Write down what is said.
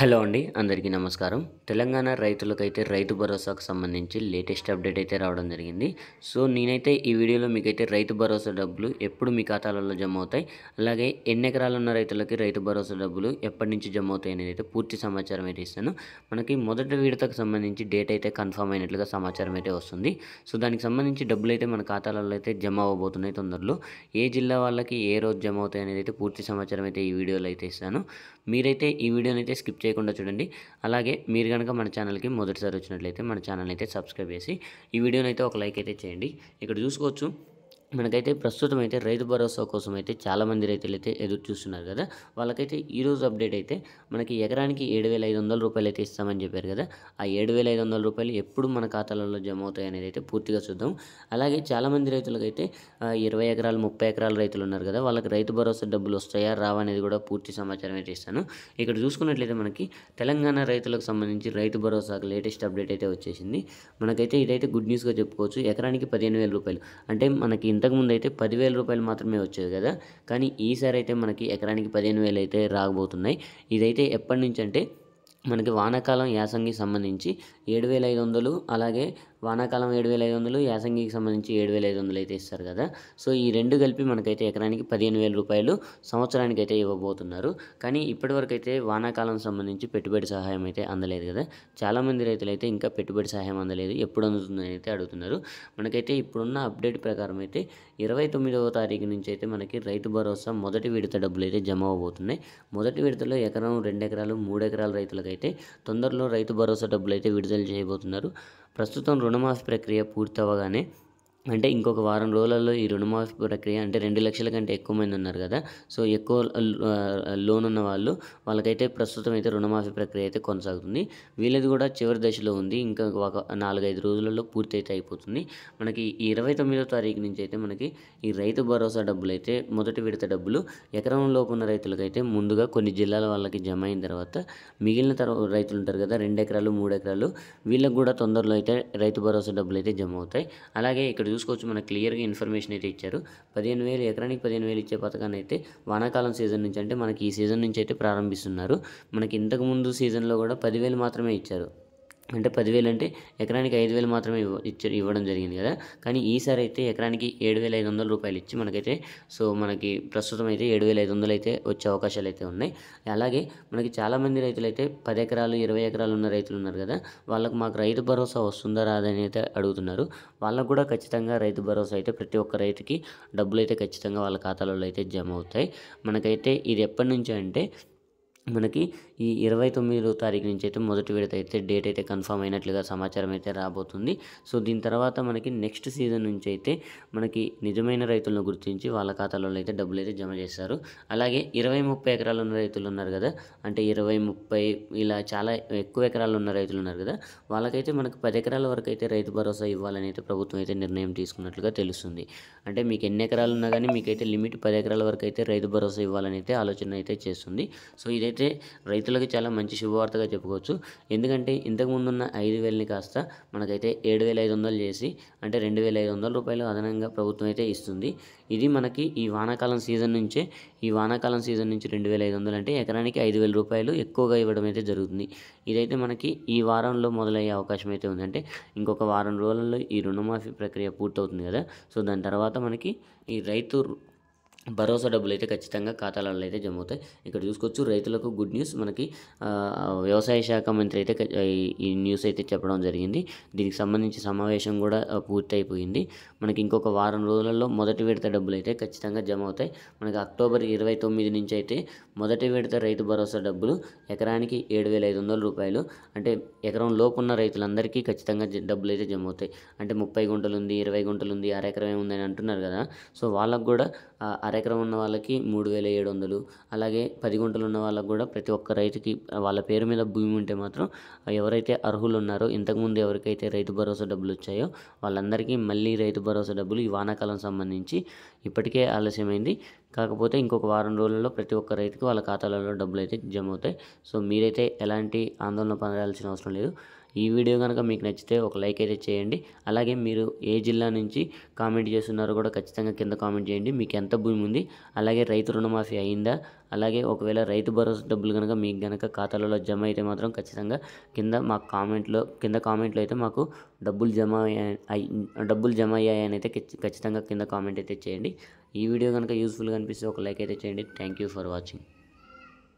hello అండి అందరికీ నమస్కారం తెలంగాణ రైతులకైతే రైతు భరోసాకు సంబంధించి లేటెస్ట్ అప్డేట్ అయితే రావడం జరిగింది సో నేనైతే ఈ వీడియోలో మీకైతే రైతు భరోసా డబ్బులు ఎప్పుడు మీ ఖాతాలలో జమ అవుతాయి అలాగే ఎన్ని ఎకరాలు ఉన్న రైతులకి రైతు భరోసా డబ్బులు ఎప్పటి నుంచి జమ అవుతాయి అనేది అయితే పూర్తి సమాచారం అయితే ఇస్తాను మనకి మొదటి విడతకు సంబంధించి డేట్ అయితే కన్ఫర్మ్ అయినట్లుగా సమాచారం అయితే వస్తుంది సో దానికి సంబంధించి డబ్బులు అయితే మన ఖాతాలలో అయితే జమ అవ్వబోతున్నాయి తొందరలో ఏ జిల్లా వాళ్ళకి ఏ రోజు జమ అవుతాయి అనేది అయితే పూర్తి సమాచారం అయితే ఈ వీడియోలో అయితే ఇస్తాను మీరైతే ఈ అయితే స్కిప్ చేయ చేయకుండా చూడండి అలాగే మీరు కనుక మన ఛానల్కి మొదటిసారి వచ్చినట్లయితే మన ఛానల్ అయితే సబ్స్క్రైబ్ చేసి ఈ వీడియోనైతే ఒక లైక్ అయితే చేయండి ఇక్కడ చూసుకోవచ్చు మనకైతే ప్రస్తుతం అయితే రైతు భరోసా కోసం అయితే చాలామంది రైతులు అయితే ఎదురు చూస్తున్నారు కదా వాళ్ళకైతే ఈరోజు అప్డేట్ అయితే మనకి ఎకరానికి ఏడు వేల ఐదు వందల రూపాయలు అయితే ఇస్తామని చెప్పారు కదా ఆ ఏడు వేల ఐదు వందల రూపాయలు ఎప్పుడు మన ఖాతాలలో జమ అవుతాయి అనేది అయితే పూర్తిగా చూద్దాం అలాగే చాలామంది రైతులకైతే ఇరవై ఎకరాలు ముప్పై ఎకరాల రైతులు ఉన్నారు కదా వాళ్ళకి రైతు భరోసా డబ్బులు వస్తాయా రావా అనేది కూడా పూర్తి సమాచారం అయితే ఇస్తాను ఇక్కడ చూసుకున్నట్లయితే మనకి తెలంగాణ రైతులకు సంబంధించి రైతు భరోసాకు లేటెస్ట్ అప్డేట్ అయితే వచ్చేసింది మనకైతే ఇదైతే గుడ్ న్యూస్గా చెప్పుకోవచ్చు ఎకరానికి పదిహేను వేల రూపాయలు అంటే మనకి ఇంతకుముందు అయితే పదివేల రూపాయలు మాత్రమే వచ్చేది కదా కానీ ఈసారి అయితే మనకి ఎకరానికి పదిహేను వేలు అయితే రాబోతున్నాయి ఇదైతే ఎప్పటి నుంచి అంటే మనకి వానాకాలం యాసంగికి సంబంధించి ఏడు వేల ఐదు వందలు అలాగే వానాకాలం ఏడు వేల ఐదు వందలు యాసంగికి సంబంధించి ఏడు వేల ఐదు వందలు అయితే ఇస్తారు కదా సో ఈ రెండు కలిపి మనకైతే ఎకరానికి పదిహేను వేల రూపాయలు సంవత్సరానికి అయితే ఇవ్వబోతున్నారు కానీ ఇప్పటివరకు అయితే వానాకాలం సంబంధించి పెట్టుబడి సహాయం అయితే అందలేదు కదా చాలామంది రైతులు అయితే ఇంకా పెట్టుబడి సహాయం అందలేదు ఎప్పుడు అందుతుందని అయితే అడుగుతున్నారు మనకైతే ఇప్పుడున్న అప్డేట్ ప్రకారం అయితే ఇరవై తొమ్మిదవ తారీఖు నుంచి అయితే మనకి రైతు భరోసా మొదటి విడత డబ్బులు అయితే జమ అవుతున్నాయి మొదటి విడతలో ఎకరం రెండు ఎకరాలు మూడు ఎకరాల రైతులకు చూసినట్లయితే తొందరలో రైతు భరోసా డబ్బులు అయితే విడుదల చేయబోతున్నారు ప్రస్తుతం రుణమాఫీ ప్రక్రియ పూర్తవగానే అంటే ఇంకొక వారం రోజులలో ఈ రుణమాఫీ ప్రక్రియ అంటే రెండు లక్షల కంటే ఎక్కువ మంది ఉన్నారు కదా సో ఎక్కువ లోన్ ఉన్న వాళ్ళు వాళ్ళకైతే ప్రస్తుతం అయితే రుణమాఫీ ప్రక్రియ అయితే కొనసాగుతుంది వీళ్ళది కూడా చివరి దశలో ఉంది ఇంకా ఒక నాలుగైదు రోజులలో పూర్తి అయితే అయిపోతుంది మనకి ఈ ఇరవై తొమ్మిదో తారీఖు నుంచి అయితే మనకి ఈ రైతు భరోసా డబ్బులు అయితే మొదటి విడత డబ్బులు ఎకరంలోపు ఉన్న రైతులకైతే ముందుగా కొన్ని జిల్లాల వాళ్ళకి జమ అయిన తర్వాత మిగిలిన తర్వాత రైతులు ఉంటారు కదా రెండు ఎకరాలు మూడు ఎకరాలు వీళ్ళకి కూడా తొందరలో అయితే రైతు భరోసా డబ్బులు అయితే జమ అవుతాయి అలాగే ఇక్కడ చూసుకోవచ్చు మనకు క్లియర్గా ఇన్ఫర్మేషన్ అయితే ఇచ్చారు పదిహేను వేలు ఎకరానికి పదిహేను వేలు ఇచ్చే పథకాన్ని అయితే వానాకాలం సీజన్ నుంచి అంటే మనకి ఈ సీజన్ నుంచి అయితే ప్రారంభిస్తున్నారు మనకి ఇంతకుముందు సీజన్లో కూడా పదివేలు మాత్రమే ఇచ్చారు అంటే పదివేలు అంటే ఎకరానికి ఐదు వేలు మాత్రమే ఇవ్వ ఇవ్వడం జరిగింది కదా కానీ ఈసారి అయితే ఎకరానికి ఏడు వేల ఐదు వందల రూపాయలు ఇచ్చి మనకైతే సో మనకి ప్రస్తుతం అయితే ఏడు వేల ఐదు వందలు అయితే వచ్చే అవకాశాలు అయితే ఉన్నాయి అలాగే మనకి చాలామంది రైతులు అయితే పది ఎకరాలు ఇరవై ఎకరాలు ఉన్న రైతులు ఉన్నారు కదా వాళ్ళకు మాకు రైతు భరోసా వస్తుందా రాదని అయితే అడుగుతున్నారు వాళ్ళకు కూడా ఖచ్చితంగా రైతు భరోసా అయితే ప్రతి ఒక్క రైతుకి డబ్బులు అయితే ఖచ్చితంగా వాళ్ళ ఖాతాలలో అయితే జమ అవుతాయి మనకైతే ఇది ఎప్పటి నుంచి అంటే మనకి ఈ ఇరవై తొమ్మిదో తారీఖు నుంచి అయితే మొదటి విడత అయితే డేట్ అయితే కన్ఫర్మ్ అయినట్లుగా సమాచారం అయితే రాబోతుంది సో దీని తర్వాత మనకి నెక్స్ట్ సీజన్ నుంచి అయితే మనకి నిజమైన రైతులను గుర్తించి వాళ్ళ ఖాతాలలో అయితే డబ్బులు అయితే జమ చేస్తారు అలాగే ఇరవై ముప్పై ఎకరాలు ఉన్న రైతులు ఉన్నారు కదా అంటే ఇరవై ముప్పై ఇలా చాలా ఎక్కువ ఎకరాలు ఉన్న రైతులు ఉన్నారు కదా వాళ్ళకైతే మనకు పది ఎకరాల వరకు అయితే రైతు భరోసా ఇవ్వాలని అయితే ప్రభుత్వం అయితే నిర్ణయం తీసుకున్నట్లుగా తెలుస్తుంది అంటే మీకు ఎన్ని ఎకరాలు ఉన్నా కానీ మీకైతే లిమిట్ పది ఎకరాల వరకు అయితే రైతు భరోసా ఇవ్వాలని అయితే ఆలోచన అయితే చేస్తుంది సో ఇదే ఇదైతే రైతులకు చాలా మంచి శుభవార్తగా చెప్పుకోవచ్చు ఎందుకంటే ఇంతకుముందున్న ఐదు వేలని కాస్త మనకైతే ఏడు వేల ఐదు వందలు చేసి అంటే రెండు వేల ఐదు వందల రూపాయలు అదనంగా ప్రభుత్వం అయితే ఇస్తుంది ఇది మనకి ఈ వానాకాలం సీజన్ నుంచే ఈ వానాకాలం సీజన్ నుంచి రెండు వేల ఐదు వందలు అంటే ఎకరానికి ఐదు వేల రూపాయలు ఎక్కువగా ఇవ్వడం అయితే జరుగుతుంది ఇదైతే మనకి ఈ వారంలో మొదలయ్యే అవకాశం అయితే ఉంది అంటే ఇంకొక వారం రోజులలో ఈ రుణమాఫీ ప్రక్రియ పూర్తవుతుంది కదా సో దాని తర్వాత మనకి ఈ రైతు భరోసా డబ్బులు అయితే ఖచ్చితంగా ఖాతాలలో అయితే జమ అవుతాయి ఇక్కడ చూసుకోవచ్చు రైతులకు గుడ్ న్యూస్ మనకి వ్యవసాయ శాఖ మంత్రి అయితే ఈ న్యూస్ అయితే చెప్పడం జరిగింది దీనికి సంబంధించి సమావేశం కూడా పూర్తి అయిపోయింది మనకి ఇంకొక వారం రోజులలో మొదటి విడత డబ్బులు అయితే ఖచ్చితంగా జమ అవుతాయి మనకి అక్టోబర్ ఇరవై తొమ్మిది నుంచి అయితే మొదటి విడత రైతు భరోసా డబ్బులు ఎకరానికి ఏడు వేల ఐదు వందల రూపాయలు అంటే ఎకరం లోపు ఉన్న రైతులందరికీ ఖచ్చితంగా డబ్బులు అయితే జమ అవుతాయి అంటే ముప్పై గుంటలు ఉంది ఇరవై గుంటలు ఉంది అరెకరం ఉంది అని అంటున్నారు కదా సో వాళ్ళకు కూడా ఎకరం ఉన్న వాళ్ళకి మూడు వేల ఏడు వందలు అలాగే పది గుంటలు ఉన్న వాళ్ళకు కూడా ప్రతి ఒక్క రైతుకి వాళ్ళ పేరు మీద భూమి ఉంటే మాత్రం ఎవరైతే అర్హులు ఉన్నారో ఇంతకుముందు ఎవరికైతే రైతు భరోసా డబ్బులు వచ్చాయో వాళ్ళందరికీ మళ్ళీ రైతు భరోసా డబ్బులు ఈ వానాకాలం సంబంధించి ఇప్పటికే ఆలస్యమైంది కాకపోతే ఇంకొక వారం రోజుల్లో ప్రతి ఒక్క రైతుకు వాళ్ళ ఖాతాలలో డబ్బులు అయితే జమ అవుతాయి సో మీరైతే ఎలాంటి ఆందోళన పొందాల్సిన అవసరం లేదు ఈ వీడియో కనుక మీకు నచ్చితే ఒక లైక్ అయితే చేయండి అలాగే మీరు ఏ జిల్లా నుంచి కామెంట్ చేస్తున్నారో కూడా ఖచ్చితంగా కింద కామెంట్ చేయండి మీకు ఎంత భూమి ఉంది అలాగే రైతు రుణమాఫీ అయిందా అలాగే ఒకవేళ రైతు భరోసా డబ్బులు కనుక మీకు కనుక ఖాతాలలో జమ అయితే మాత్రం ఖచ్చితంగా కింద మా కామెంట్లో కింద కామెంట్లో అయితే మాకు డబ్బులు జమ అయ్యా డబ్బులు జమ అయ్యాయని అయితే ఖచ్చితంగా కింద కామెంట్ అయితే చేయండి ఈ వీడియో కనుక యూస్ఫుల్గా అనిపిస్తే ఒక లైక్ అయితే చేయండి థ్యాంక్ యూ ఫర్ వాచింగ్